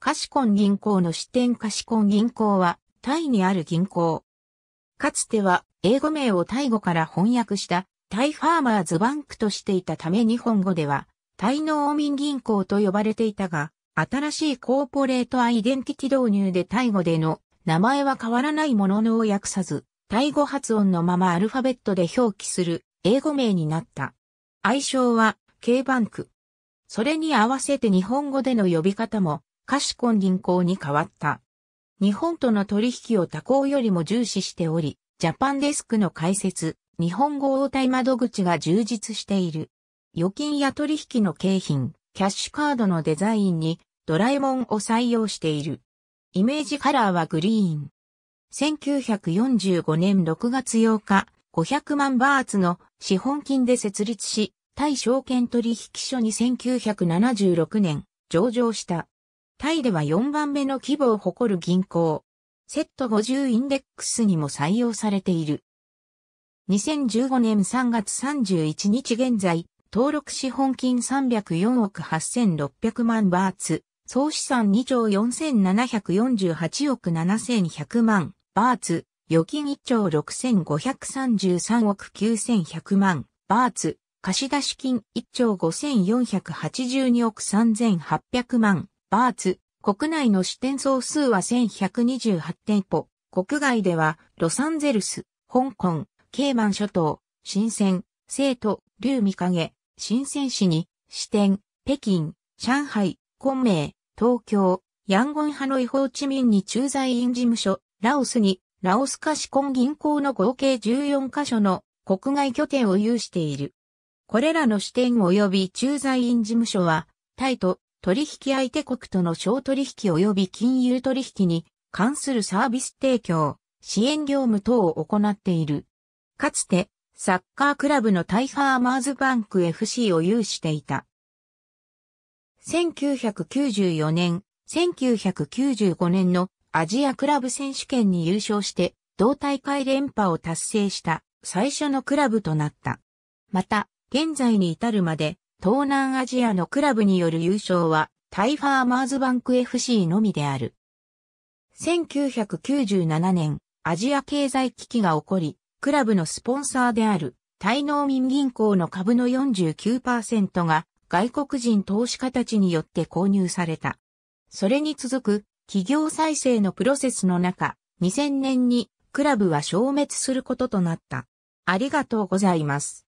カシコン銀行の支店カシコン銀行は、タイにある銀行。かつては、英語名をタイ語から翻訳した、タイファーマーズバンクとしていたため日本語では、タイ農民銀行と呼ばれていたが、新しいコーポレートアイデンティティ導入でタイ語での名前は変わらないもののを訳さず、タイ語発音のままアルファベットで表記する英語名になった。愛称は K バンク。それに合わせて日本語での呼び方もカシコン銀行に変わった。日本との取引を他行よりも重視しており、ジャパンデスクの開設、日本語応対窓口が充実している。預金や取引の景品、キャッシュカードのデザインにドラえもんを採用している。イメージカラーはグリーン。1945年6月8日、500万バーツの資本金で設立し、対証券取引所に1976年上場した。タイでは4番目の規模を誇る銀行、セット50インデックスにも採用されている。2015年3月31日現在、登録資本金304億8600万バーツ、総資産2兆4748億7100万バーツ、預金1兆6533億9100万バーツ、貸出金1兆5482億3800万バーツ、国内の支店総数は1128店舗、国外では、ロサンゼルス、香港、ケイマン諸島、新鮮、生徒、竜見影、新鮮市に、支店、北京、上海、昆明、東京、ヤンゴンハノイホーチミンに駐在員事務所、ラオスに、ラオスカシコン銀行の合計14カ所の国外拠点を有している。これらの支店及び駐在員事務所は、タイと取引相手国との商取引及び金融取引に関するサービス提供、支援業務等を行っている。かつて、サッカークラブのタイファーマーズバンク FC を有していた。1994年、1995年のアジアクラブ選手権に優勝して、同大会連覇を達成した最初のクラブとなった。また、現在に至るまで、東南アジアのクラブによる優勝は、タイファーマーズバンク FC のみである。1997年、アジア経済危機が起こり、クラブのスポンサーである、タイ農民銀行の株の49%が、外国人投資家たちによって購入された。それに続く、企業再生のプロセスの中、2000年に、クラブは消滅することとなった。ありがとうございます。